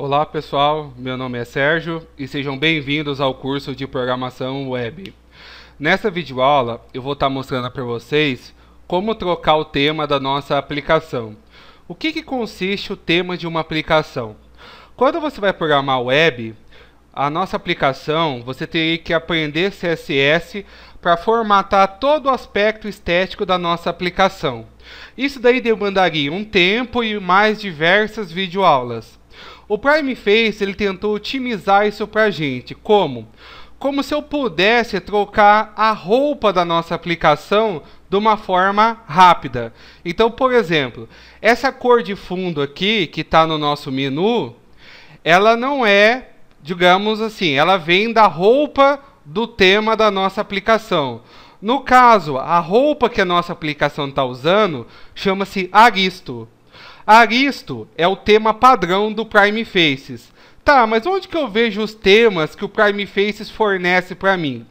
Olá pessoal, meu nome é Sérgio e sejam bem-vindos ao curso de Programação Web. Nessa videoaula eu vou estar mostrando para vocês como trocar o tema da nossa aplicação. O que, que consiste o tema de uma aplicação? Quando você vai programar web, a nossa aplicação você teria que aprender CSS para formatar todo o aspecto estético da nossa aplicação. Isso daí demandaria um tempo e mais diversas videoaulas. O Primeface ele tentou otimizar isso pra gente. Como? Como se eu pudesse trocar a roupa da nossa aplicação de uma forma rápida. Então, por exemplo, essa cor de fundo aqui que está no nosso menu, ela não é, digamos assim, ela vem da roupa do tema da nossa aplicação. No caso, a roupa que a nossa aplicação está usando chama-se Aristo. Aristo ah, é o tema padrão do Prime Faces. Tá, mas onde que eu vejo os temas que o Prime Faces fornece para mim?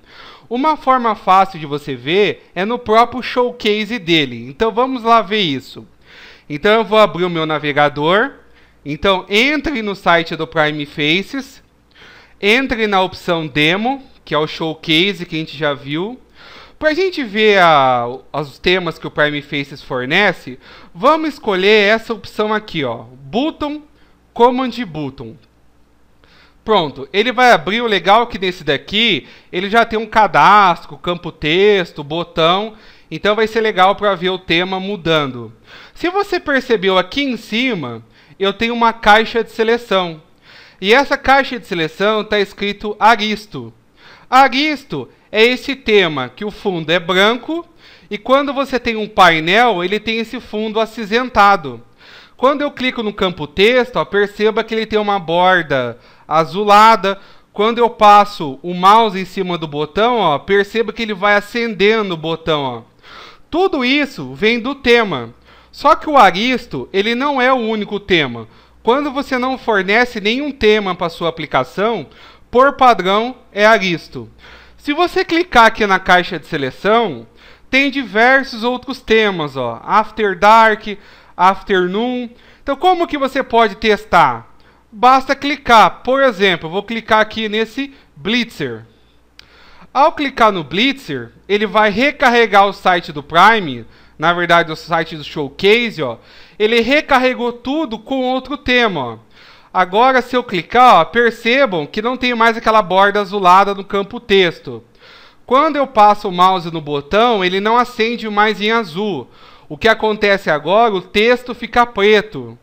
Uma forma fácil de você ver é no próprio showcase dele. Então vamos lá ver isso. Então eu vou abrir o meu navegador. Então entre no site do Prime Faces, entre na opção demo, que é o showcase que a gente já viu. Para a gente ver a, os temas que o Prime Faces fornece, vamos escolher essa opção aqui, ó, Button, Command Button. Pronto, ele vai abrir, o legal é que nesse daqui, ele já tem um cadastro, campo texto, botão, então vai ser legal para ver o tema mudando. Se você percebeu aqui em cima, eu tenho uma caixa de seleção. E essa caixa de seleção está escrito Aristo. Aristo é esse tema, que o fundo é branco, e quando você tem um painel, ele tem esse fundo acinzentado. Quando eu clico no campo texto, ó, perceba que ele tem uma borda azulada. Quando eu passo o mouse em cima do botão, ó, perceba que ele vai acendendo o botão. Ó. Tudo isso vem do tema. Só que o Aristo ele não é o único tema. Quando você não fornece nenhum tema para sua aplicação, por padrão é Aristo. Se você clicar aqui na caixa de seleção, tem diversos outros temas, ó, After Dark, Afternoon. Então, como que você pode testar? Basta clicar, por exemplo, vou clicar aqui nesse Blitzer. Ao clicar no Blitzer, ele vai recarregar o site do Prime, na verdade o site do Showcase, ó. Ele recarregou tudo com outro tema, ó. Agora, se eu clicar, ó, percebam que não tem mais aquela borda azulada no campo texto. Quando eu passo o mouse no botão, ele não acende mais em azul. O que acontece agora, o texto fica preto.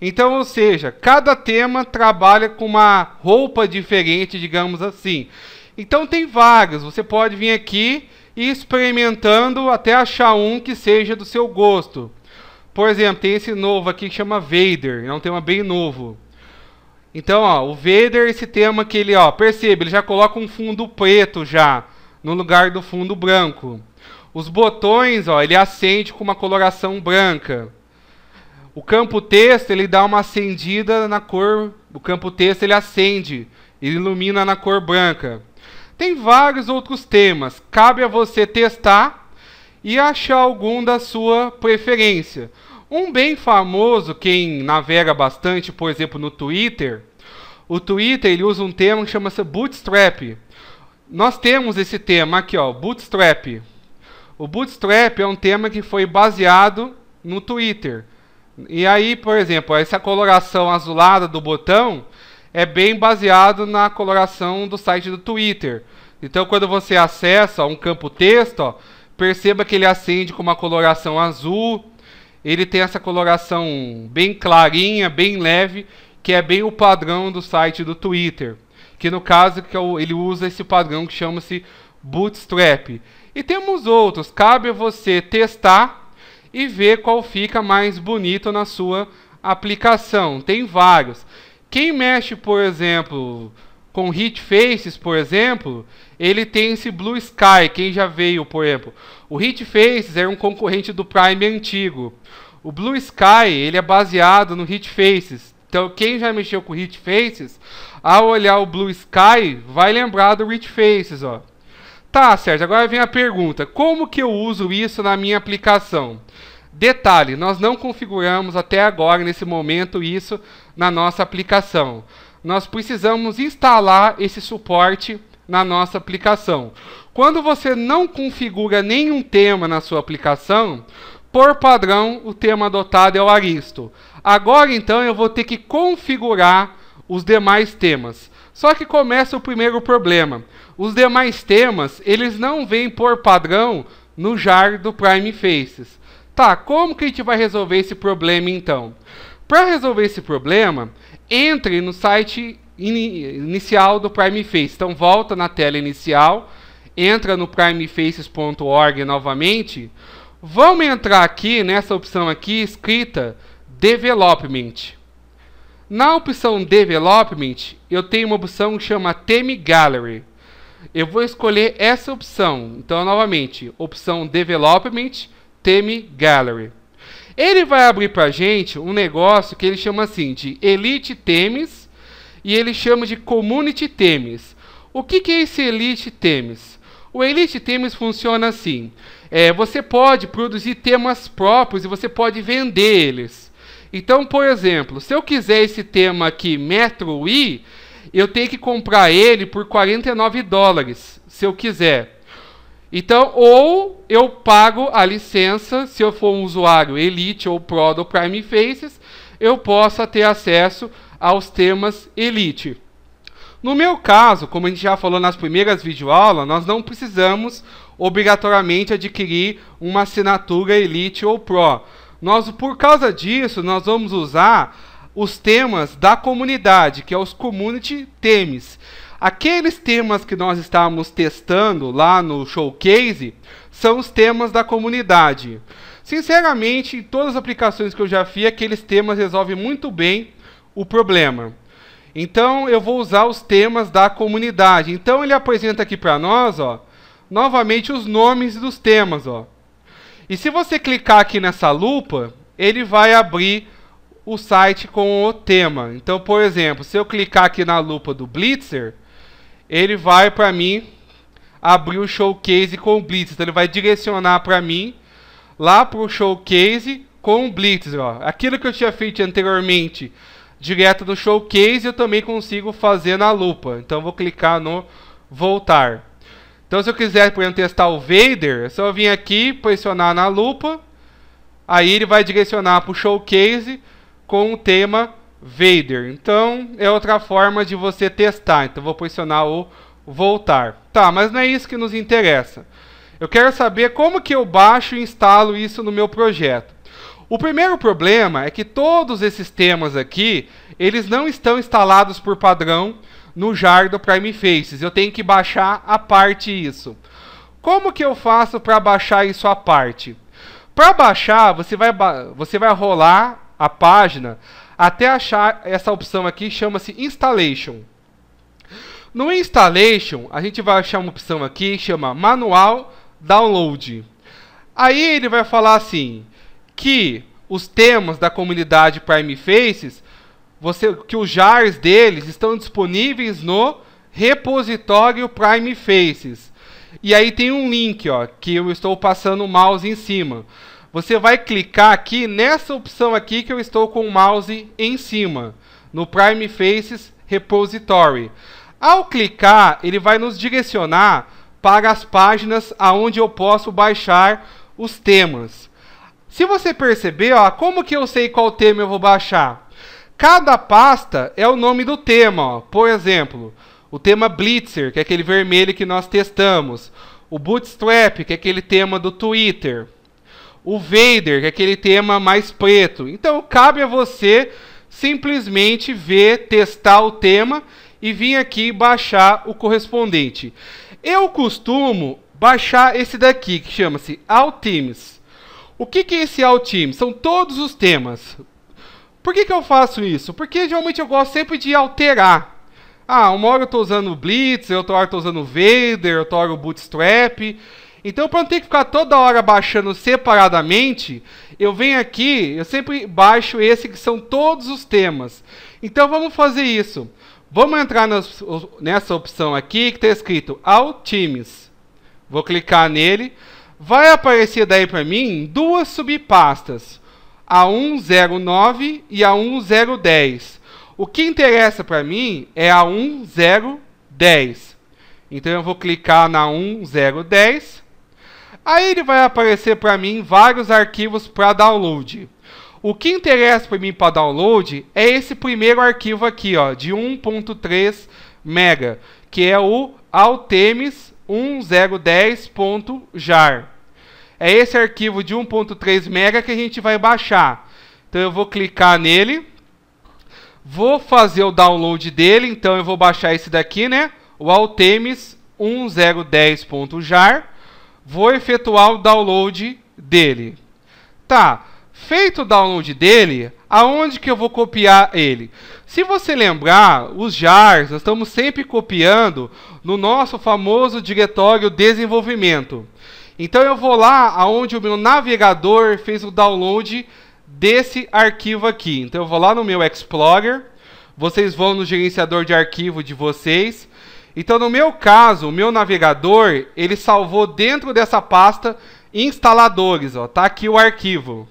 Então, ou seja, cada tema trabalha com uma roupa diferente, digamos assim. Então tem vários, você pode vir aqui e experimentando até achar um que seja do seu gosto. Por exemplo, tem esse novo aqui que chama Vader, é um tema bem novo. Então, ó, o Vader, esse tema que ele, ó, percebe, ele já coloca um fundo preto já no lugar do fundo branco. Os botões, ó, ele acende com uma coloração branca. O campo texto, ele dá uma acendida na cor, o campo texto ele acende, ele ilumina na cor branca. Tem vários outros temas, cabe a você testar e achar algum da sua preferência. Um bem famoso, quem navega bastante, por exemplo, no Twitter, o Twitter ele usa um termo que chama-se bootstrap. Nós temos esse tema aqui, ó, bootstrap. O bootstrap é um tema que foi baseado no Twitter. E aí, por exemplo, essa coloração azulada do botão é bem baseado na coloração do site do Twitter. Então, quando você acessa um campo texto, ó, perceba que ele acende com uma coloração azul, ele tem essa coloração bem clarinha, bem leve, que é bem o padrão do site do Twitter. Que no caso que é ele usa esse padrão que chama-se Bootstrap. E temos outros, cabe a você testar e ver qual fica mais bonito na sua aplicação. Tem vários. Quem mexe, por exemplo, com hit faces, por exemplo, ele tem esse Blue Sky, quem já veio, por exemplo. O Hit Faces era é um concorrente do Prime antigo. O Blue Sky, ele é baseado no Hit Faces. Então, quem já mexeu com Hit Faces, ao olhar o Blue Sky, vai lembrar do Hit Faces, ó. Tá, Sérgio, agora vem a pergunta. Como que eu uso isso na minha aplicação? Detalhe, nós não configuramos até agora, nesse momento, isso na nossa aplicação. Nós precisamos instalar esse suporte na nossa aplicação. Quando você não configura nenhum tema na sua aplicação, por padrão, o tema adotado é o Aristo. Agora, então, eu vou ter que configurar os demais temas. Só que começa o primeiro problema. Os demais temas, eles não vêm por padrão no jar do Prime Faces. Tá, como que a gente vai resolver esse problema, então? Para resolver esse problema, entre no site inicial do PrimeFace. Então volta na tela inicial, entra no primefaces.org novamente. Vamos entrar aqui nessa opção aqui escrita Development. Na opção Development, eu tenho uma opção que chama Theme Gallery. Eu vou escolher essa opção. Então, novamente, opção Development, Theme Gallery. Ele vai abrir para gente um negócio que ele chama assim de Elite Themes e ele chama de Community Themes. O que, que é esse Elite Themes? O Elite Themes funciona assim: é, você pode produzir temas próprios e você pode vender eles. Então, por exemplo, se eu quiser esse tema aqui, Metro I, eu tenho que comprar ele por 49 dólares, se eu quiser. Então, ou eu pago a licença, se eu for um usuário Elite ou Pro do Prime Faces, eu possa ter acesso aos temas elite. No meu caso, como a gente já falou nas primeiras videoaulas, nós não precisamos obrigatoriamente adquirir uma assinatura Elite ou Pro. Nós, por causa disso, nós vamos usar os temas da comunidade, que é os Community Themes. Aqueles temas que nós estávamos testando lá no showcase são os temas da comunidade. Sinceramente, em todas as aplicações que eu já fiz, aqueles temas resolvem muito bem o problema. Então eu vou usar os temas da comunidade. Então ele apresenta aqui para nós, ó, novamente os nomes dos temas, ó. E se você clicar aqui nessa lupa, ele vai abrir o site com o tema. Então, por exemplo, se eu clicar aqui na lupa do Blitzer, ele vai para mim abrir o showcase com o Blitzer. Então, ele vai direcionar para mim lá para o showcase com o Blitzer. Ó. Aquilo que eu tinha feito anteriormente direto do showcase, eu também consigo fazer na lupa. Então vou clicar no voltar. Então se eu quiser, por exemplo, testar o Vader, é só vir aqui, posicionar na lupa, aí ele vai direcionar para o showcase com o tema Vader. Então é outra forma de você testar. Então vou posicionar o voltar. Tá, mas não é isso que nos interessa. Eu quero saber como que eu baixo e instalo isso no meu projeto. O primeiro problema é que todos esses temas aqui, eles não estão instalados por padrão no jar do Faces. Eu tenho que baixar a parte isso. Como que eu faço para baixar isso a parte? Para baixar, você vai, ba você vai rolar a página até achar essa opção aqui, chama-se Installation. No Installation, a gente vai achar uma opção aqui, chama Manual Download. Aí ele vai falar assim, que os temas da comunidade Prime Faces, você, que os jars deles estão disponíveis no repositório Prime Faces. E aí tem um link, ó, que eu estou passando o mouse em cima. Você vai clicar aqui nessa opção aqui que eu estou com o mouse em cima, no Prime Faces Repository. Ao clicar, ele vai nos direcionar para as páginas aonde eu posso baixar os temas. Se você perceber, ó, como que eu sei qual tema eu vou baixar? Cada pasta é o nome do tema, ó. Por exemplo, o tema Blitzer, que é aquele vermelho que nós testamos. O Bootstrap, que é aquele tema do Twitter. O Vader, que é aquele tema mais preto. Então, cabe a você simplesmente ver, testar o tema e vir aqui baixar o correspondente. Eu costumo baixar esse daqui, que chama-se Altimes. O que, que é esse All Team? São todos os temas. Por que, que eu faço isso? Porque geralmente eu gosto sempre de alterar. Ah, uma hora eu estou usando o Blitz, outra hora eu estou usando o Vader, outra hora o Bootstrap. Então, para não ter que ficar toda hora baixando separadamente, eu venho aqui, eu sempre baixo esse que são todos os temas. Então, vamos fazer isso. Vamos entrar nas, nessa opção aqui que está escrito All Teams. Vou clicar nele vai aparecer daí para mim duas subpastas, a 109 e a 1010. O que interessa para mim é a 1010. Então eu vou clicar na 1010. Aí ele vai aparecer para mim vários arquivos para download. O que interessa para mim para download é esse primeiro arquivo aqui, ó, de 1.3 mega, que é o Altemis 1010.jar. É esse arquivo de 1.3 mega que a gente vai baixar. Então eu vou clicar nele. Vou fazer o download dele, então eu vou baixar esse daqui, né? O Altemis 1010.jar. Vou efetuar o download dele. Tá, feito o download dele, aonde que eu vou copiar ele? Se você lembrar, os JARs nós estamos sempre copiando no nosso famoso diretório desenvolvimento. Então eu vou lá aonde o meu navegador fez o download desse arquivo aqui. Então eu vou lá no meu Explorer, vocês vão no gerenciador de arquivo de vocês. Então no meu caso, o meu navegador, ele salvou dentro dessa pasta instaladores, ó, tá aqui o arquivo.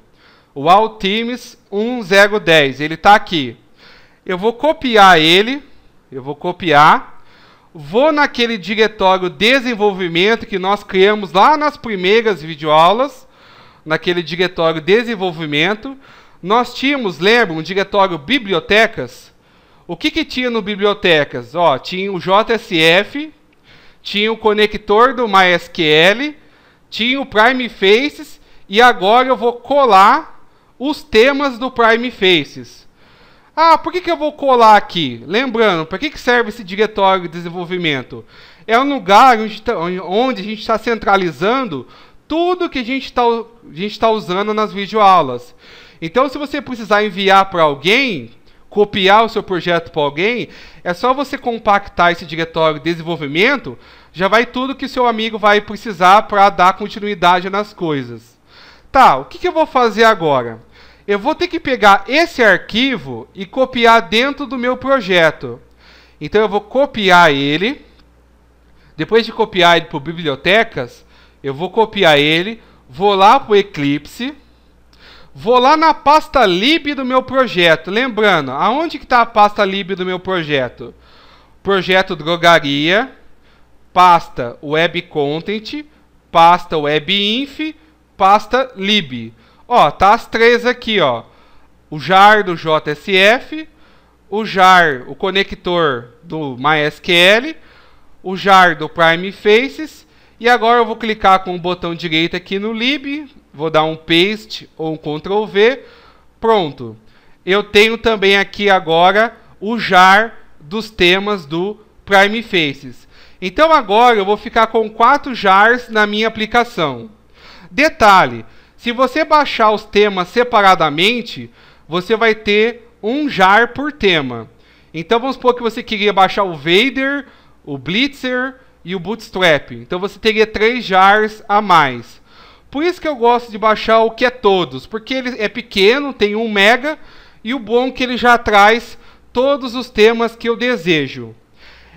O Altimes 1010, ele está aqui eu vou copiar ele, eu vou copiar, vou naquele diretório desenvolvimento que nós criamos lá nas primeiras videoaulas, naquele diretório desenvolvimento, nós tínhamos, lembra, um diretório bibliotecas. O que, que tinha no bibliotecas? Ó, tinha o JSF, tinha o conector do MySQL, tinha o Prime Faces e agora eu vou colar os temas do Prime Faces. Ah, por que, que eu vou colar aqui? Lembrando, para que, que serve esse diretório de desenvolvimento? É um lugar onde, tá, onde a gente está centralizando tudo que a gente está tá usando nas videoaulas. Então, se você precisar enviar para alguém, copiar o seu projeto para alguém, é só você compactar esse diretório de desenvolvimento, já vai tudo que seu amigo vai precisar para dar continuidade nas coisas. Tá, o que, que eu vou fazer agora? eu vou ter que pegar esse arquivo e copiar dentro do meu projeto. Então eu vou copiar ele. Depois de copiar ele para bibliotecas, eu vou copiar ele, vou lá para o Eclipse, vou lá na pasta lib do meu projeto. Lembrando, aonde que está a pasta lib do meu projeto? Projeto Drogaria, pasta Web Content, pasta Web Inf, pasta lib. Ó, tá as três aqui, ó. O jar do JSF, o jar, o conector do MySQL, o jar do Prime Faces e agora eu vou clicar com o botão direito aqui no lib, vou dar um paste ou um ctrl V. Pronto. Eu tenho também aqui agora o jar dos temas do Prime Faces. Então agora eu vou ficar com quatro jars na minha aplicação. Detalhe, se você baixar os temas separadamente, você vai ter um jar por tema. Então vamos supor que você queria baixar o Vader, o Blitzer e o Bootstrap. Então você teria três jars a mais. Por isso que eu gosto de baixar o que é todos, porque ele é pequeno, tem um mega e o bom é que ele já traz todos os temas que eu desejo.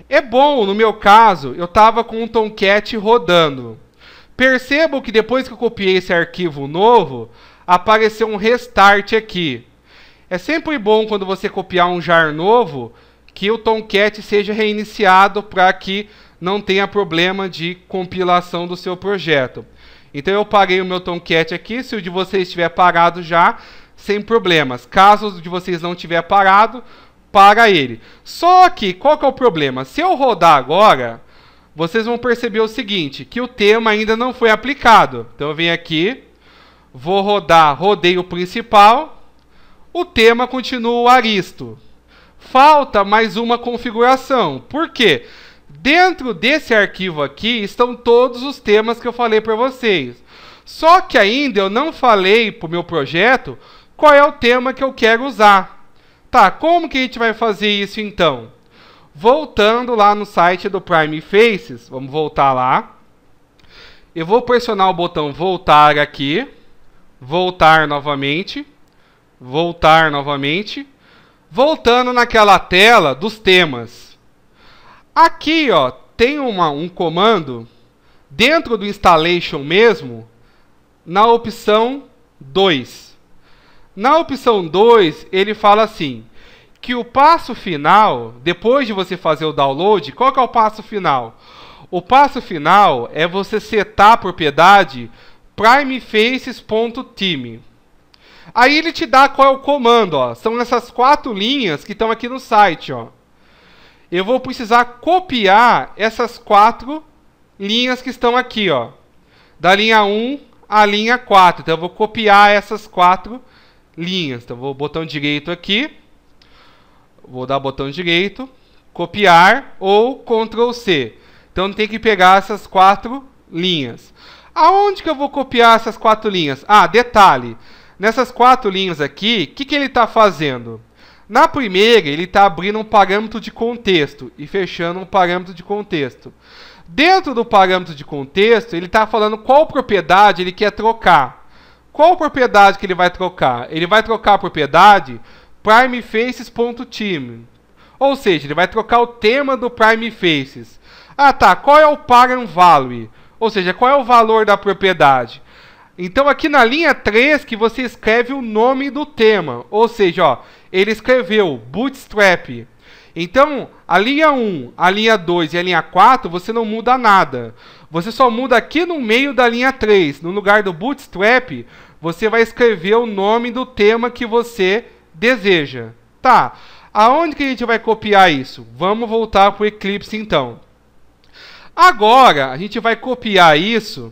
É bom, no meu caso, eu estava com um Tomcat rodando. Percebo que depois que eu copiei esse arquivo novo, apareceu um restart aqui. É sempre bom quando você copiar um jar novo que o Tomcat seja reiniciado para que não tenha problema de compilação do seu projeto. Então eu parei o meu Tomcat aqui, se o de vocês estiver parado já, sem problemas. Caso o de vocês não tiver parado, para ele. Só que, qual que é o problema? Se eu rodar agora, vocês vão perceber o seguinte, que o tema ainda não foi aplicado. Então eu venho aqui, vou rodar, rodei o principal, o tema continua o aristo. Falta mais uma configuração. Por quê? Dentro desse arquivo aqui estão todos os temas que eu falei para vocês. Só que ainda eu não falei para o meu projeto qual é o tema que eu quero usar. Tá, como que a gente vai fazer isso então? Voltando lá no site do Prime Faces, vamos voltar lá. Eu vou pressionar o botão voltar aqui, voltar novamente, voltar novamente, voltando naquela tela dos temas. Aqui, ó, tem uma, um comando dentro do installation mesmo, na opção 2. Na opção 2, ele fala assim: que o passo final, depois de você fazer o download, qual que é o passo final? O passo final é você setar a propriedade primefaces.time. Aí ele te dá qual é o comando, ó. São essas quatro linhas que estão aqui no site, ó. Eu vou precisar copiar essas quatro linhas que estão aqui, ó. Da linha 1 à linha 4. Então eu vou copiar essas quatro linhas. Então eu vou botão direito aqui vou dar botão direito, copiar ou Ctrl C. Então tem que pegar essas quatro linhas. Aonde que eu vou copiar essas quatro linhas? Ah, detalhe. Nessas quatro linhas aqui, o que, que ele está fazendo? Na primeira, ele está abrindo um parâmetro de contexto e fechando um parâmetro de contexto. Dentro do parâmetro de contexto, ele está falando qual propriedade ele quer trocar. Qual propriedade que ele vai trocar? Ele vai trocar a propriedade primefaces.team. Ou seja, ele vai trocar o tema do primefaces. Ah tá, qual é o param value? Ou seja, qual é o valor da propriedade? Então aqui na linha 3 que você escreve o nome do tema. Ou seja, ó, ele escreveu bootstrap. Então, a linha 1, a linha 2 e a linha 4, você não muda nada. Você só muda aqui no meio da linha 3. No lugar do bootstrap, você vai escrever o nome do tema que você deseja. Tá, aonde que a gente vai copiar isso? Vamos voltar para o Eclipse então. Agora, a gente vai copiar isso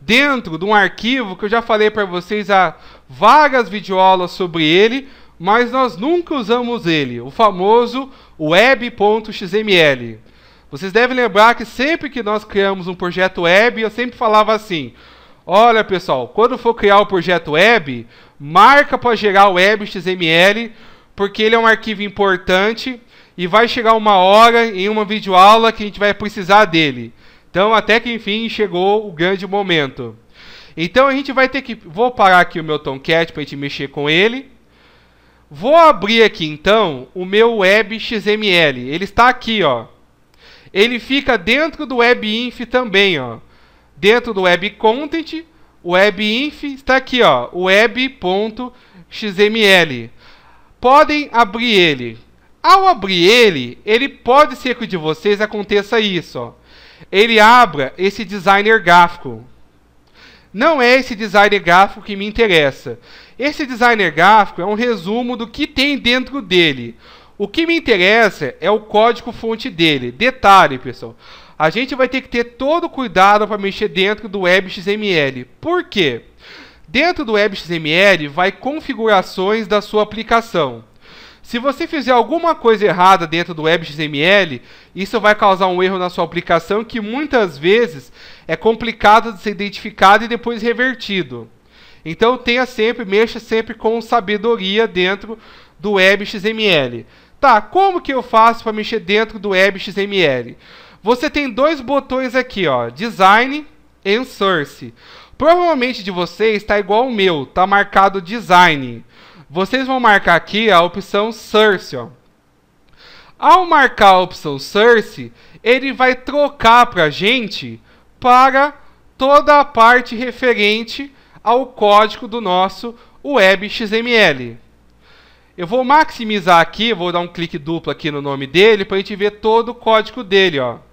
dentro de um arquivo que eu já falei para vocês há várias videoaulas sobre ele, mas nós nunca usamos ele, o famoso web.xml. Vocês devem lembrar que sempre que nós criamos um projeto web, eu sempre falava assim: Olha, pessoal, quando for criar o projeto web, marca para gerar o web XML, porque ele é um arquivo importante e vai chegar uma hora em uma videoaula que a gente vai precisar dele. Então, até que enfim chegou o grande momento. Então a gente vai ter que. Vou parar aqui o meu Tomcat para a gente mexer com ele. Vou abrir aqui então o meu web XML. Ele está aqui, ó. Ele fica dentro do webinf também, ó. Dentro do web content, Web webinf está aqui, ó, web.xml. Podem abrir ele. Ao abrir ele, ele pode ser que de vocês aconteça isso. Ó. Ele abra esse designer gráfico. Não é esse designer gráfico que me interessa. Esse designer gráfico é um resumo do que tem dentro dele. O que me interessa é o código fonte dele. Detalhe, pessoal a gente vai ter que ter todo cuidado para mexer dentro do WebXML. Por quê? Dentro do WebXML vai configurações da sua aplicação. Se você fizer alguma coisa errada dentro do WebXML, isso vai causar um erro na sua aplicação que muitas vezes é complicado de ser identificado e depois revertido. Então tenha sempre, mexa sempre com sabedoria dentro do WebXML. Tá, como que eu faço para mexer dentro do WebXML? XML? Você tem dois botões aqui, ó, Design e Source. Provavelmente de vocês está igual o meu, está marcado Design. Vocês vão marcar aqui a opção Source, ó. Ao marcar a opção Source, ele vai trocar para a gente para toda a parte referente ao código do nosso web XML. Eu vou maximizar aqui, vou dar um clique duplo aqui no nome dele para a gente ver todo o código dele. Ó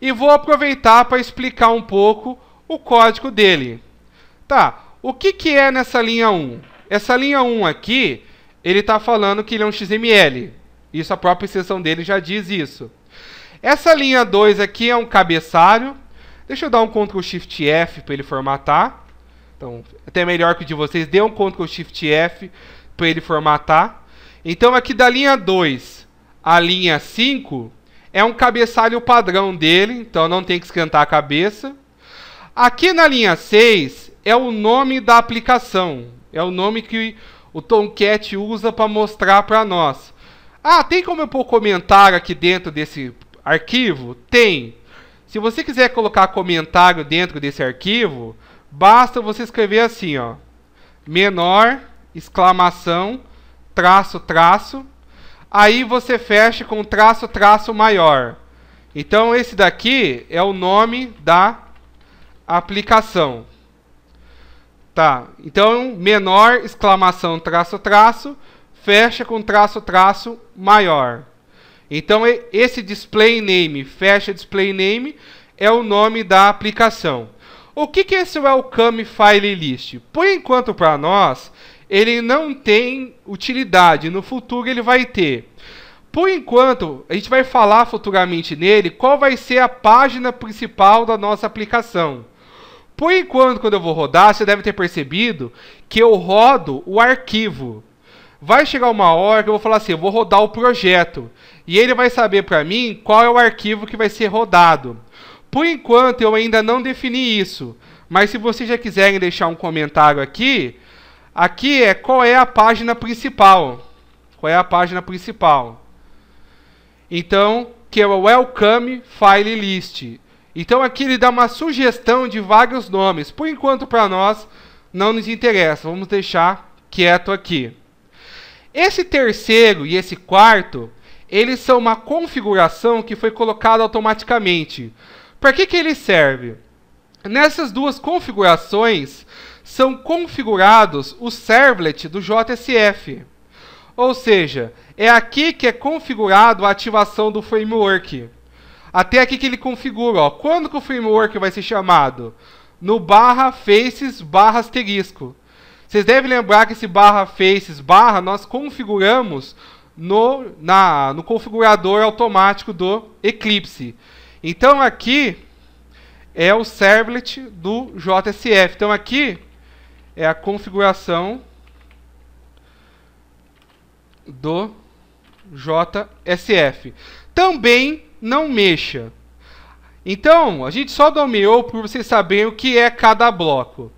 e vou aproveitar para explicar um pouco o código dele. Tá, o que, que é nessa linha 1? Essa linha 1 aqui, ele está falando que ele é um XML. Isso, a própria extensão dele já diz isso. Essa linha 2 aqui é um cabeçalho. Deixa eu dar um Ctrl Shift F para ele formatar. Então, até melhor que o de vocês, dê um Ctrl Shift F para ele formatar. Então, aqui da linha 2 à linha 5, é um cabeçalho padrão dele, então não tem que esquentar a cabeça. Aqui na linha 6 é o nome da aplicação. É o nome que o Tomcat usa para mostrar para nós. Ah, tem como eu pôr comentário aqui dentro desse arquivo? Tem. Se você quiser colocar comentário dentro desse arquivo, basta você escrever assim, ó. Menor, exclamação, traço, traço, aí você fecha com traço, traço maior. Então esse daqui é o nome da aplicação. Tá, então menor, exclamação, traço, traço, fecha com traço, traço maior. Então esse display name, fecha display name, é o nome da aplicação. O que, que é esse welcome file list? Por enquanto para nós, ele não tem utilidade. No futuro ele vai ter. Por enquanto, a gente vai falar futuramente nele qual vai ser a página principal da nossa aplicação. Por enquanto, quando eu vou rodar, você deve ter percebido que eu rodo o arquivo. Vai chegar uma hora que eu vou falar assim, eu vou rodar o projeto. E ele vai saber para mim qual é o arquivo que vai ser rodado. Por enquanto, eu ainda não defini isso. Mas se vocês já quiserem deixar um comentário aqui, Aqui é qual é a página principal. Qual é a página principal. Então, que é o Welcome File List. Então aqui ele dá uma sugestão de vários nomes. Por enquanto, para nós, não nos interessa. Vamos deixar quieto aqui. Esse terceiro e esse quarto, eles são uma configuração que foi colocada automaticamente. Para que, que ele serve? Nessas duas configurações, são configurados o servlet do JSF. Ou seja, é aqui que é configurado a ativação do framework. Até aqui que ele configura. Ó. Quando que o framework vai ser chamado? No barra faces barra asterisco. Vocês devem lembrar que esse barra faces barra nós configuramos no, na, no configurador automático do Eclipse. Então aqui é o servlet do JSF. Então aqui é a configuração do JSF. Também não mexa. Então, a gente só nomeou para vocês saberem o que é cada bloco.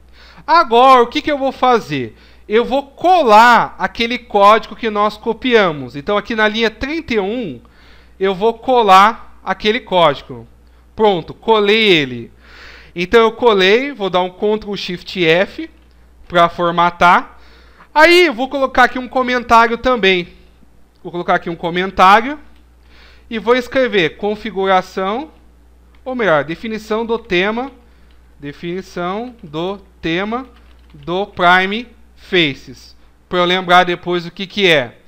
Agora, o que, que eu vou fazer? Eu vou colar aquele código que nós copiamos. Então, aqui na linha 31, eu vou colar aquele código. Pronto, colei ele. Então, eu colei, vou dar um Ctrl Shift F para formatar. Aí vou colocar aqui um comentário também. Vou colocar aqui um comentário e vou escrever configuração, ou melhor, definição do tema, definição do tema do Prime Faces, para eu lembrar depois o que, que é.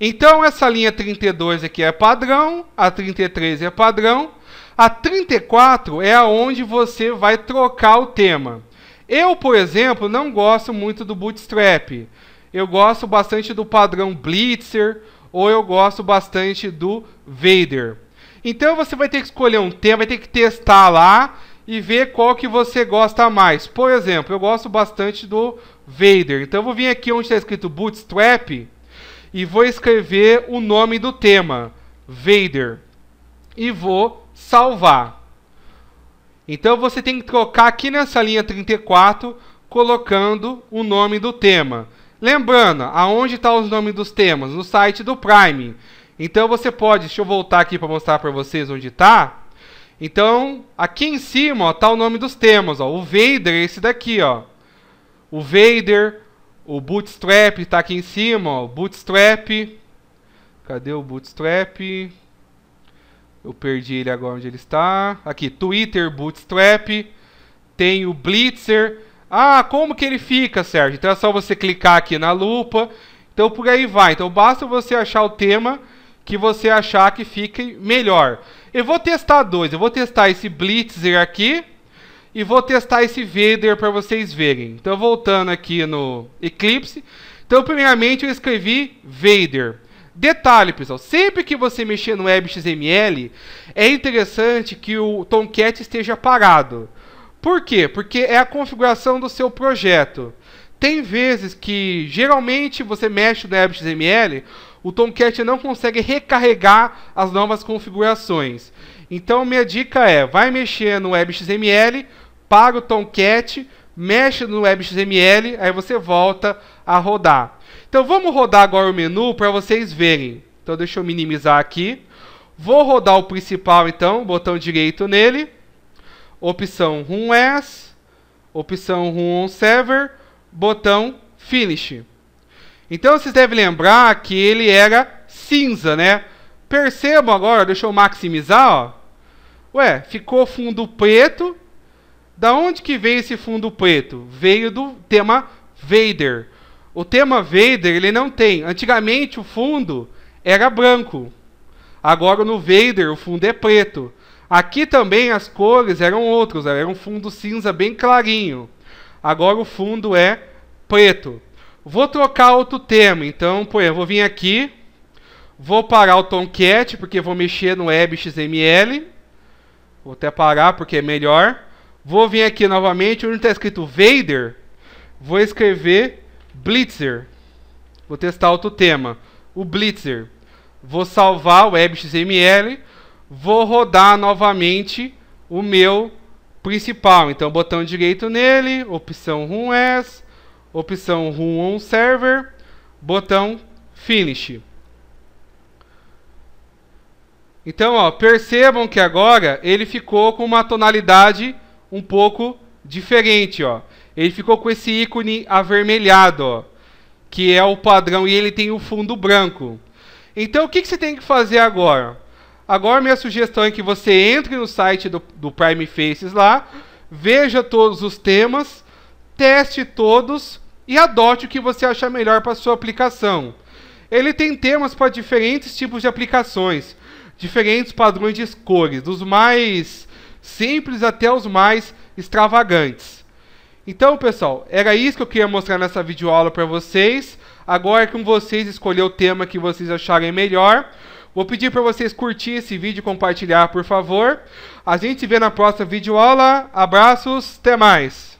Então essa linha 32 aqui é padrão, a 33 é padrão, a 34 é aonde você vai trocar o tema. Eu, por exemplo, não gosto muito do Bootstrap. Eu gosto bastante do padrão Blitzer ou eu gosto bastante do Vader. Então você vai ter que escolher um tema, vai ter que testar lá e ver qual que você gosta mais. Por exemplo, eu gosto bastante do Vader. Então eu vou vir aqui onde está escrito Bootstrap e vou escrever o nome do tema, Vader, e vou salvar. Então você tem que trocar aqui nessa linha 34, colocando o nome do tema. Lembrando, aonde estão tá os nomes dos temas? No site do Prime. Então você pode, deixa eu voltar aqui para mostrar para vocês onde está. Então, aqui em cima está o nome dos temas. Ó. O Vader é esse daqui. Ó. O Vader, o Bootstrap está aqui em cima. Ó. Bootstrap. Cadê o Bootstrap? Eu perdi ele agora onde ele está. Aqui, Twitter, Bootstrap. Tem o Blitzer. Ah, como que ele fica, Sérgio? Então é só você clicar aqui na lupa. Então por aí vai. Então basta você achar o tema que você achar que fique melhor. Eu vou testar dois. Eu vou testar esse Blitzer aqui e vou testar esse Vader para vocês verem. Então voltando aqui no Eclipse. Então primeiramente eu escrevi Vader. Detalhe, pessoal, sempre que você mexer no WebXML, é interessante que o Tomcat esteja parado. Por quê? Porque é a configuração do seu projeto. Tem vezes que, geralmente, você mexe no WebXML, o Tomcat não consegue recarregar as novas configurações. Então, minha dica é, vai mexer no WebXML, para o Tomcat, mexe no WebXML, aí você volta a rodar. Então vamos rodar agora o menu para vocês verem. Então deixa eu minimizar aqui. Vou rodar o principal então, botão direito nele. Opção Run As, opção Run On Server, botão Finish. Então vocês devem lembrar que ele era cinza, né? Percebam agora, deixa eu maximizar, ó. Ué, ficou fundo preto. Da onde que veio esse fundo preto? Veio do tema Vader. O tema Vader, ele não tem. Antigamente o fundo era branco. Agora no Vader o fundo é preto. Aqui também as cores eram outras, era um fundo cinza bem clarinho. Agora o fundo é preto. Vou trocar outro tema, então, por exemplo, vou vir aqui, vou parar o Tomcat, porque vou mexer no web XML. Vou até parar porque é melhor. Vou vir aqui novamente, onde está escrito Vader, vou escrever Blitzer. Vou testar outro tema. O Blitzer. Vou salvar o WebXML. Vou rodar novamente o meu principal. Então, botão direito nele, opção Run as, opção Run on server, botão Finish. Então, ó, percebam que agora ele ficou com uma tonalidade um pouco diferente, ó. Ele ficou com esse ícone avermelhado, ó, que é o padrão, e ele tem o fundo branco. Então, o que, que você tem que fazer agora? Agora, minha sugestão é que você entre no site do, do Prime Faces lá, veja todos os temas, teste todos e adote o que você achar melhor para sua aplicação. Ele tem temas para diferentes tipos de aplicações, diferentes padrões de cores, dos mais simples até os mais extravagantes. Então, pessoal, era isso que eu queria mostrar nessa videoaula para vocês. Agora é com vocês escolher o tema que vocês acharem melhor. Vou pedir para vocês curtir esse vídeo e compartilhar, por favor. A gente se vê na próxima videoaula. Abraços, até mais!